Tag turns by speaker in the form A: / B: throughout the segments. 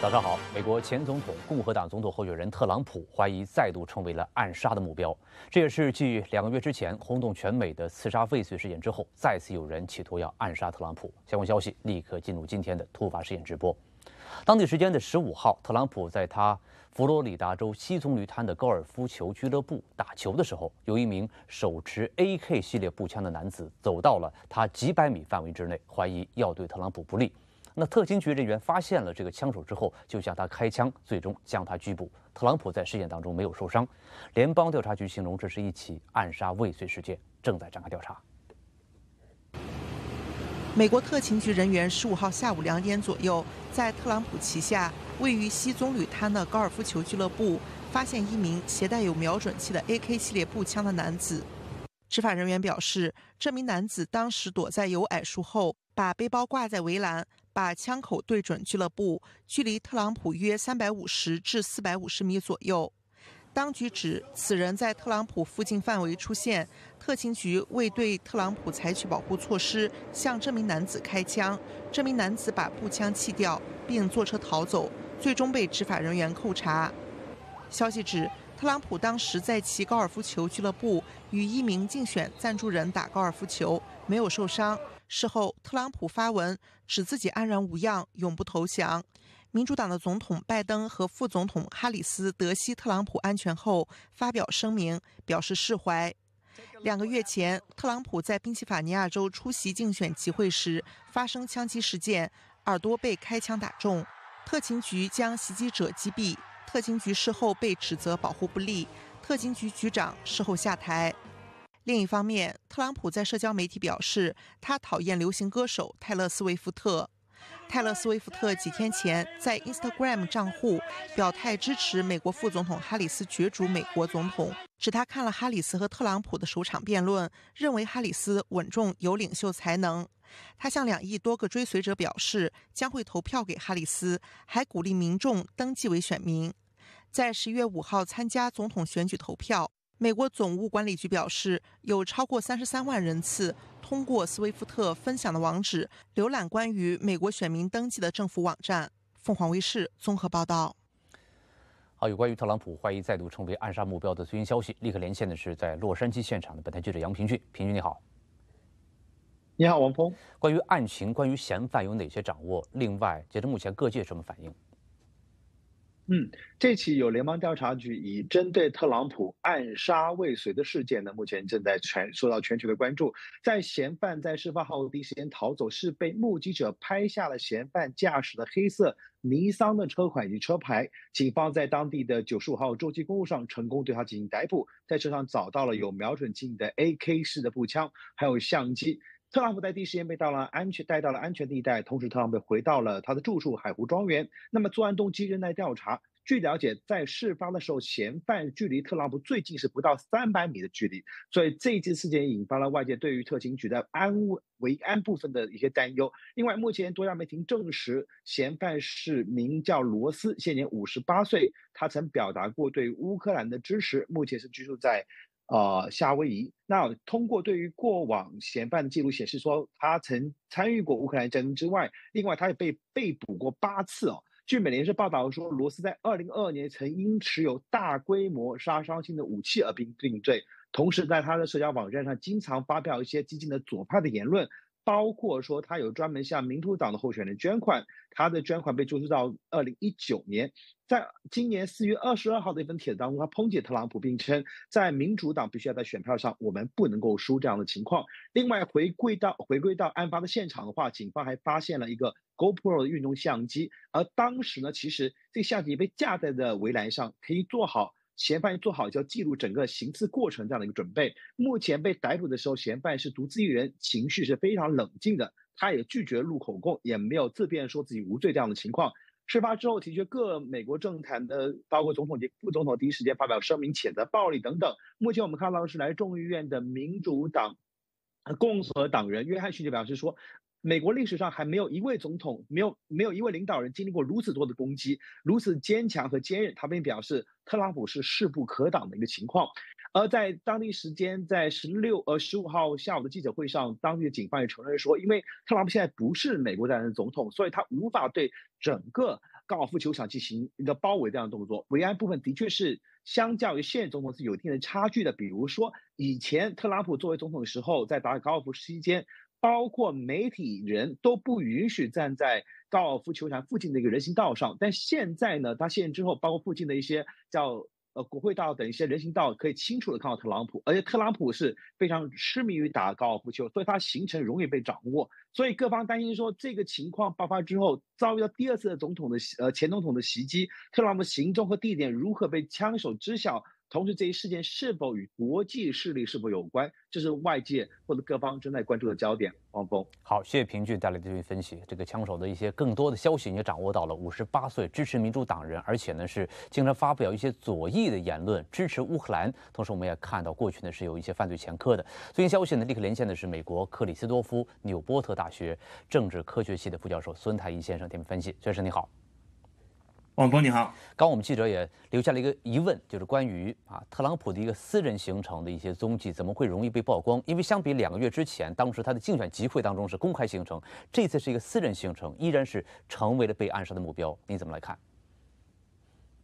A: 早上好，美国前总统、共和党总统候选人特朗普，怀疑再度成为了暗杀的目标。这也是继两个月之前轰动全美的刺杀未遂事件之后，再次有人企图要暗杀特朗普。相关消息立刻进入今天的突发事件直播。当地时间的十五号，特朗普在他佛罗里达州西棕榈滩的高尔夫球俱乐部打球的时候，有一名手持 AK 系列步枪的男子走到了他几百米范围之内，怀疑要对特朗普不利。那特勤局人员发现了这个枪手之后，就向他开枪，最终将他拘捕。特朗普在事件当中没有受伤。联邦调查局形容这是一起暗杀未遂事件，正在展开调查。
B: 美国特勤局人员十五号下午两点左右，在特朗普旗下位于西棕榈滩的高尔夫球俱乐部发现一名携带有瞄准器的 AK 系列步枪的男子。执法人员表示，这名男子当时躲在有矮树后，把背包挂在围栏，把枪口对准俱乐部，距离特朗普约三百五十至四百五十米左右。当局指，此人在特朗普附近范围出现，特勤局未对特朗普采取保护措施，向这名男子开枪。这名男子把步枪弃掉，并坐车逃走，最终被执法人员扣查。消息指。特朗普当时在其高尔夫球俱乐部与一名竞选赞助人打高尔夫球，没有受伤。事后，特朗普发文指自己安然无恙，永不投降。民主党的总统拜登和副总统哈里斯得悉特朗普安全后，发表声明表示释怀。两个月前，特朗普在宾夕法尼亚州出席竞选集会时发生枪击事件，耳朵被开枪打中，特勤局将袭击者击毙。特勤局事后被指责保护不力，特勤局局长事后下台。另一方面，特朗普在社交媒体表示他讨厌流行歌手泰勒·斯威夫特。泰勒·斯威夫特几天前在 Instagram 账户表态支持美国副总统哈里斯角逐美国总统。使他看了哈里斯和特朗普的首场辩论，认为哈里斯稳重有领袖才能。他向两亿多个追随者表示将会投票给哈里斯，还鼓励民众登记为选民。在十月五号参加总统选举投票。美国总务管理局表示，有超过三十三万人次通过斯威夫特分享的网址浏览关于美国选民登记的政府网站。凤凰卫视综合报道。
A: 好，有关于特朗普怀疑再度成为暗杀目标的最新消息，立刻连线的是在洛杉矶现场的本台记者杨平俊。平俊，你好。你好，王峰。关于案情，关于嫌犯有哪些掌握？另外，截至目前各界什么反应？
C: 嗯，这起有联邦调查局以针对特朗普暗杀未遂的事件呢，目前正在全受到全球的关注。在嫌犯在事发后第一时间逃走，是被目击者拍下了嫌犯驾驶的黑色尼桑的车款以及车牌。警方在当地的九十五号洲际公路上成功对他进行逮捕，在车上找到了有瞄准镜的 AK 式的步枪，还有相机。特朗普在第一时间被到了安全，带到了安全地带，同时特朗普回到了他的住处海湖庄园。那么，作案动机仍在调查。据了解，在事发的时候，嫌犯距离特朗普最近是不到三百米的距离，所以这一件事件引发了外界对于特勤局的安维安部分的一些担忧。另外，目前多家媒体证实，嫌犯是名叫罗斯，现年五十八岁，他曾表达过对乌克兰的支持，目前是居住在。啊，夏威夷。那通过对于过往嫌犯的记录显示，说他曾参与过乌克兰战争之外，另外他也被被捕过八次哦。据美联社报道说，罗斯在二零二二年曾因持有大规模杀伤性的武器而被定罪，同时在他的社交网站上经常发表一些激进的左派的言论。包括说他有专门向民主党的候选人捐款，他的捐款被追溯到二零一九年，在今年四月二十二号的一份帖子当中，他抨击特朗普，并称在民主党必须要在选票上，我们不能够输这样的情况。另外，回归到回归到案发的现场的话，警方还发现了一个 GoPro 的运动相机，而当时呢，其实这个相机被架在的围栏上，可以做好。嫌犯做好就要记录整个行刺过程这样的一个准备。目前被逮捕的时候，嫌犯是独自一人，情绪是非常冷静的。他也拒绝录口供，也没有自辩说自己无罪这样的情况。事发之后，的确各美国政坛的，包括总统及副总统，第一时间发表声明谴责暴力等等。目前我们看到是来众议院的民主党、共和党人约翰逊就表示说。美国历史上还没有一位总统，没有没有一位领导人经历过如此多的攻击，如此坚强和坚韧。他们表示，特朗普是势不可挡的一个情况。而在当地时间在十六呃十五号下午的记者会上，当地的警方也承认说，因为特朗普现在不是美国在任总统，所以他无法对整个高尔夫球场进行一个包围这样的动作。维安部分的确是相较于现任总统是有一定的差距的。比如说，以前特朗普作为总统的时候，在打高尔夫期间。包括媒体人都不允许站在高尔夫球场附近的一个人行道上，但现在呢，他现任之后，包括附近的一些叫呃国会道等一些人行道，可以清楚的看到特朗普，而且特朗普是非常痴迷于打高尔夫球，所以他行程容易被掌握，所以各方担心说这个情况爆发之后，遭遇到第二次的总统的呃前总统的袭击，特朗普行踪和地点如何被枪手知晓？同时，这一事件是否与国际势力是否有关，这是外界或者各方正在关注的焦点。汪峰，
A: 好，谢谢平俊带来的这一分析。这个枪手的一些更多的消息，你也掌握到了。五十八岁，支持民主党人，而且呢是经常发表一些左翼的言论，支持乌克兰。同时，我们也看到过去呢是有一些犯罪前科的。最新消息呢，立刻连线的是美国克里斯多夫纽波特大学政治科学系的副教授孙太一先生，点您分析。孙先生，你好。汪东，你好。刚我们记者也留下了一个疑问，就是关于啊特朗普的一个私人行程的一些踪迹，怎么会容易被曝光？因为相比两个月之前，当时他的竞选集会当中是公开行程，这次是一个私人行程，依然是成为了被暗杀的目标。你怎么来看？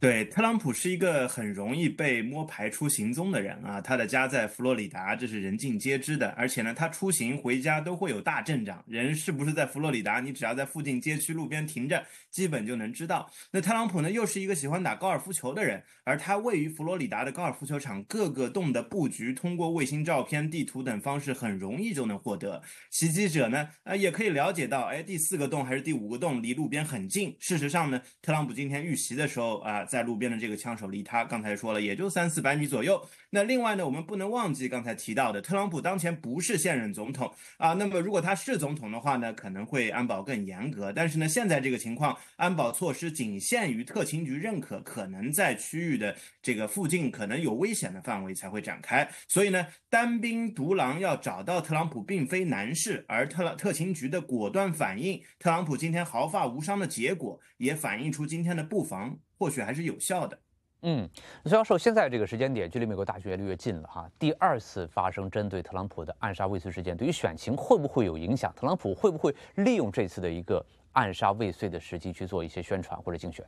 D: 对，特朗普是一个很容易被摸排出行踪的人啊，他的家在佛罗里达，这是人尽皆知的。而且呢，他出行回家都会有大阵仗，人是不是在佛罗里达，你只要在附近街区路边停着，基本就能知道。那特朗普呢，又是一个喜欢打高尔夫球的人，而他位于佛罗里达的高尔夫球场各个洞的布局，通过卫星照片、地图等方式，很容易就能获得。袭击者呢，呃，也可以了解到，哎，第四个洞还是第五个洞离路边很近。事实上呢，特朗普今天遇袭的时候啊。在路边的这个枪手离他刚才说了，也就三四百米左右。那另外呢，我们不能忘记刚才提到的，特朗普当前不是现任总统啊。那么如果他是总统的话呢，可能会安保更严格。但是呢，现在这个情况，安保措施仅限于特勤局认可，可能在区域的这个附近，可能有危险的范围才会展开。所以呢，单兵独狼要找到特朗普并非难事，而特朗特勤局的果断反应，特朗普今天毫发无伤的结果，也反映出今天的布防。或许还是
A: 有效的。嗯，孙教授，现在这个时间点距离美国大选越来越近了哈。第二次发生针对特朗普的暗杀未遂事件，对于选情会不会有影响？特朗普会不会利用这次的一个暗杀未遂的时机去做一些宣传或者竞选？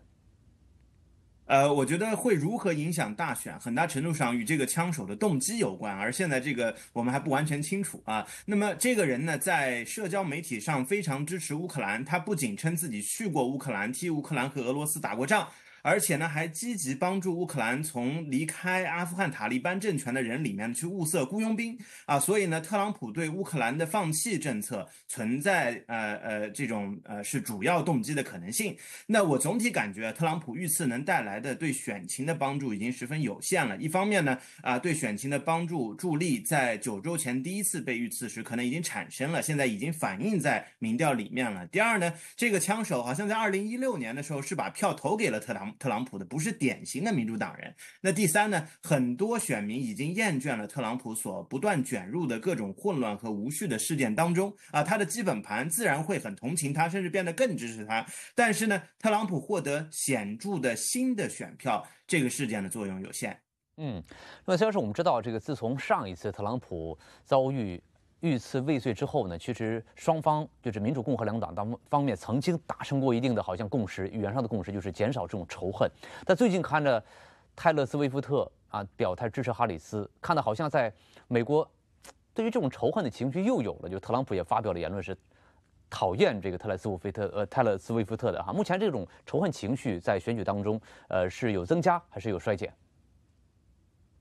A: 呃，我觉得会如何影响大选，很大程度上与这个枪手的动机有关，而现
D: 在这个我们还不完全清楚啊。那么这个人呢，在社交媒体上非常支持乌克兰，他不仅称自己去过乌克兰，替乌克兰和俄罗斯打过仗。而且呢，还积极帮助乌克兰从离开阿富汗塔利班政权的人里面去物色雇佣兵啊，所以呢，特朗普对乌克兰的放弃政策存在呃呃这种呃是主要动机的可能性。那我总体感觉，特朗普遇刺能带来的对选情的帮助已经十分有限了。一方面呢，啊对选情的帮助助力在九周前第一次被遇刺时可能已经产生了，现在已经反映在民调里面了。第二呢，这个枪手好像在二零一六年的时候是把票投给了特朗普。特朗普的不是典型的民主党人。那第三呢？很多选民已经厌倦了特朗普所不断卷入的各种混乱和无序的事件当中啊，他的基本盘自然会很同情他，甚至变得更支持他。但是呢，特朗普获得显著的新的选票，这个事件的作用有限。
A: 嗯，那么虽我们知道，这个自从上一次特朗普遭遇。遇刺未遂之后呢，其实双方就是民主共和两党当方面曾经达成过一定的好像共识，语言上的共识就是减少这种仇恨。但最近看着泰勒斯威夫特啊表态支持哈里斯，看的好像在美国对于这种仇恨的情绪又有了。就特朗普也发表了言论是讨厌这个泰勒斯威夫特呃泰勒斯威夫特的哈。目前这种仇恨情绪在选举当中呃是有增加还是有衰减？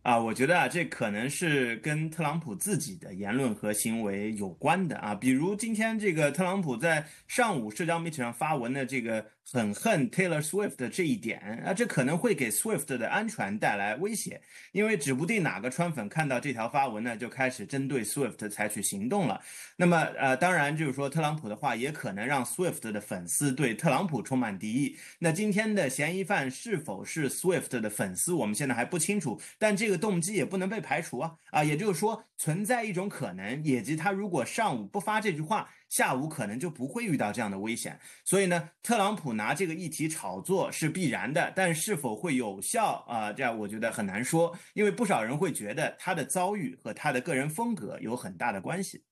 D: 啊，我觉得啊，这可能是跟特朗普自己的言论和行为有关的啊，比如今天这个特朗普在上午社交媒体上发文的这个。很恨 Taylor Swift 的这一点啊，这可能会给 Swift 的安全带来威胁，因为指不定哪个川粉看到这条发文呢，就开始针对 Swift 采取行动了。那么，呃，当然就是说，特朗普的话也可能让 Swift 的粉丝对特朗普充满敌意。那今天的嫌疑犯是否是 Swift 的粉丝，我们现在还不清楚，但这个动机也不能被排除啊啊，也就是说，存在一种可能，以及他如果上午不发这句话。下午可能就不会遇到这样的危险，所以呢，特朗普拿这个议题炒作是必然的，但是否会有效啊？这样我觉得很难说，因为不少人会觉得他的遭遇和他的个人风格有很大的关系。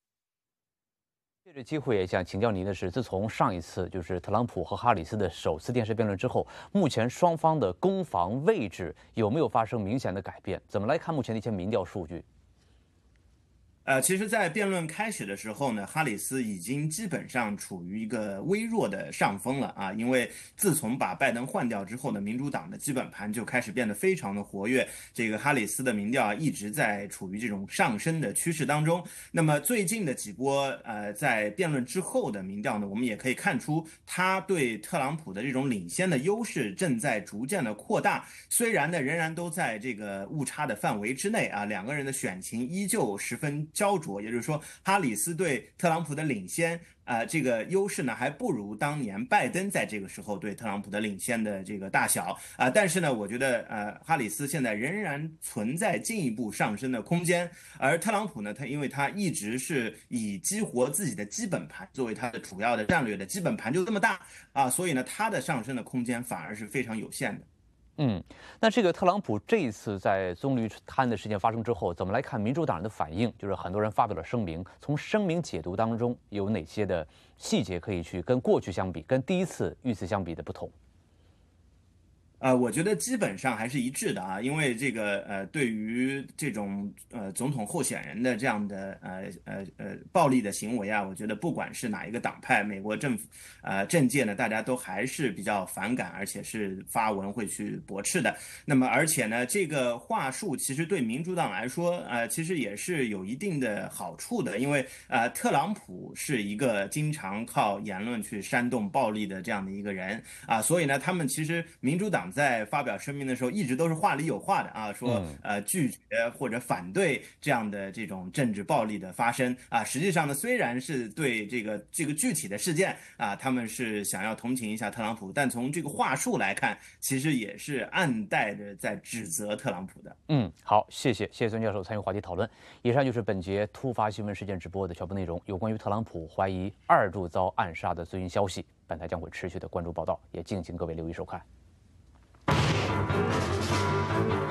A: 借着机会也想请教您的是，自从上一次就是特朗普和哈里斯的首次电视辩论之后，目前双方的攻防位置有没有发生明显的改变？怎么来看目前的一些民调数据？
D: 呃，其实，在辩论开始的时候呢，哈里斯已经基本上处于一个微弱的上风了啊。因为自从把拜登换掉之后呢，民主党的基本盘就开始变得非常的活跃。这个哈里斯的民调一直在处于这种上升的趋势当中。那么最近的几波呃，在辩论之后的民调呢，我们也可以看出，他对特朗普的这种领先的优势正在逐渐的扩大。虽然呢，仍然都在这个误差的范围之内啊，两个人的选情依旧十分。焦灼，也就是说，哈里斯对特朗普的领先啊，这个优势呢，还不如当年拜登在这个时候对特朗普的领先的这个大小啊。但是呢，我觉得呃，哈里斯现在仍然存在进一步上升的空间，而特朗普呢，他因为他一直是以激活自己的基本盘作为他的主要的战略的基本盘就这么大啊，所以呢，他的上升的空间反而是非常有限的。
A: 嗯，那这个特朗普这一次在棕榈滩的事件发生之后，怎么来看民主党人的反应？就是很多人发表了声明，从声明解读当中有哪些的细节可以去跟过去相比，跟第一次遇刺相比的不同？
D: 呃，我觉得基本上还是一致的啊，因为这个呃，对于这种呃总统候选人的这样的呃呃呃暴力的行为啊，我觉得不管是哪一个党派，美国政呃政界呢，大家都还是比较反感，而且是发文会去驳斥的。那么，而且呢，这个话术其实对民主党来说，呃，其实也是有一定的好处的，因为呃，特朗普是一个经常靠言论去煽动暴力的这样的一个人啊，所以呢，他们其实民主党。在发表声明的时候，一直都是话里有话的啊，说呃拒绝或者反对这样的这种政治暴力的发生啊。实际上呢，虽然是对这个这个具体的事件啊，他们是想要同情一下特朗普，但从这个话术来看，其实也是暗带着在指责特朗普的。
A: 嗯，好，谢谢谢谢孙教授参与话题讨论。以上就是本节突发新闻事件直播的全部内容，有关于特朗普怀疑二柱遭暗杀的最新消息，本台将会持续的关注报道，也敬请各位留意收看。thank you